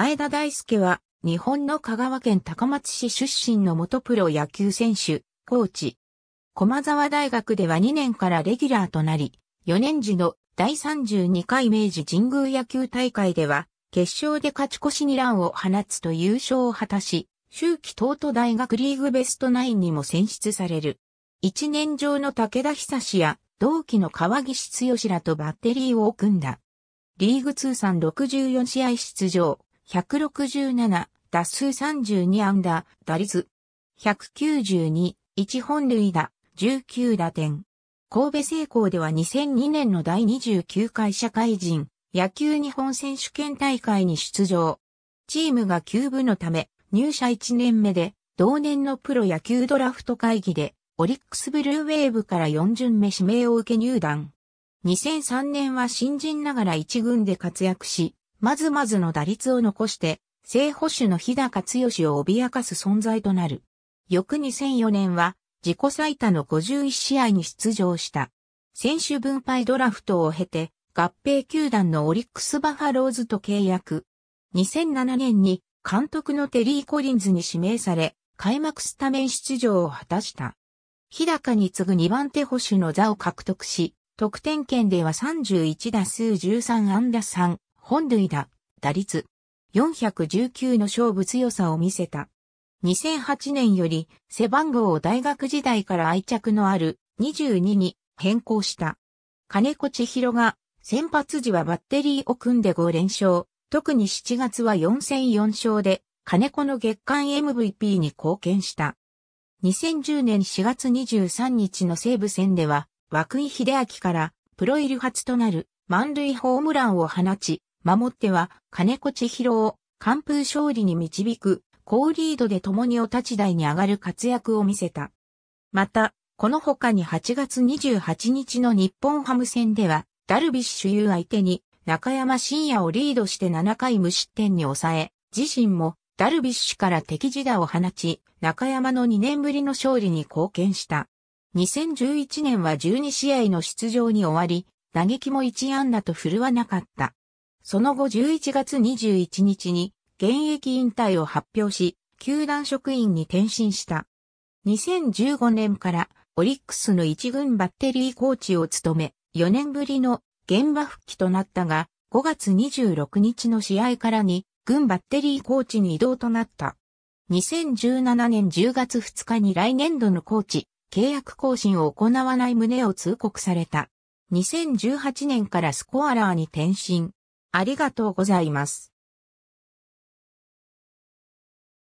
前田大輔は、日本の香川県高松市出身の元プロ野球選手、コーチ。駒沢大学では2年からレギュラーとなり、4年時の第32回明治神宮野球大会では、決勝で勝ち越し2ランを放つと優勝を果たし、秋季東都大学リーグベストナインにも選出される。1年上の武田久志や同期の川岸剛らとバッテリーを組んだ。リーグ通算64試合出場、167、打数32安打、打率、192、1本塁打、19打点。神戸成功では2002年の第29回社会人野球日本選手権大会に出場。チームが9部のため入社1年目で同年のプロ野球ドラフト会議でオリックスブルーウェーブから4巡目指名を受け入団。2003年は新人ながら1軍で活躍し、まずまずの打率を残して、正保守の日高剛を脅かす存在となる。翌2004年は、自己最多の51試合に出場した。選手分配ドラフトを経て、合併球団のオリックスバファローズと契約。2007年に監督のテリー・コリンズに指名され、開幕スタメン出場を果たした。日高に次ぐ2番手保守の座を獲得し、得点圏では31打数13安打3、本塁打、打率、419の勝負強さを見せた。2008年より背番号を大学時代から愛着のある22に変更した。金子千尋が先発時はバッテリーを組んで5連勝、特に7月は4戦4勝で金子の月間 MVP に貢献した。2010年4月23日の西武戦では涌井秀明からプロ入り初となる満塁ホームランを放ち、守っては金子千尋を完封勝利に導く、高リードで共にお立ち台に上がる活躍を見せた。また、この他に8月28日の日本ハム戦では、ダルビッシュ有相手に中山真也をリードして7回無失点に抑え、自身もダルビッシュから敵地打を放ち、中山の2年ぶりの勝利に貢献した。2011年は12試合の出場に終わり、打撃も1安打と振るわなかった。その後11月21日に現役引退を発表し、球団職員に転身した。2015年からオリックスの一軍バッテリーコーチを務め、4年ぶりの現場復帰となったが、5月26日の試合からに、軍バッテリーコーチに移動となった。2017年10月2日に来年度のコーチ、契約更新を行わない旨を通告された。2018年からスコアラーに転身。ありがとうございます。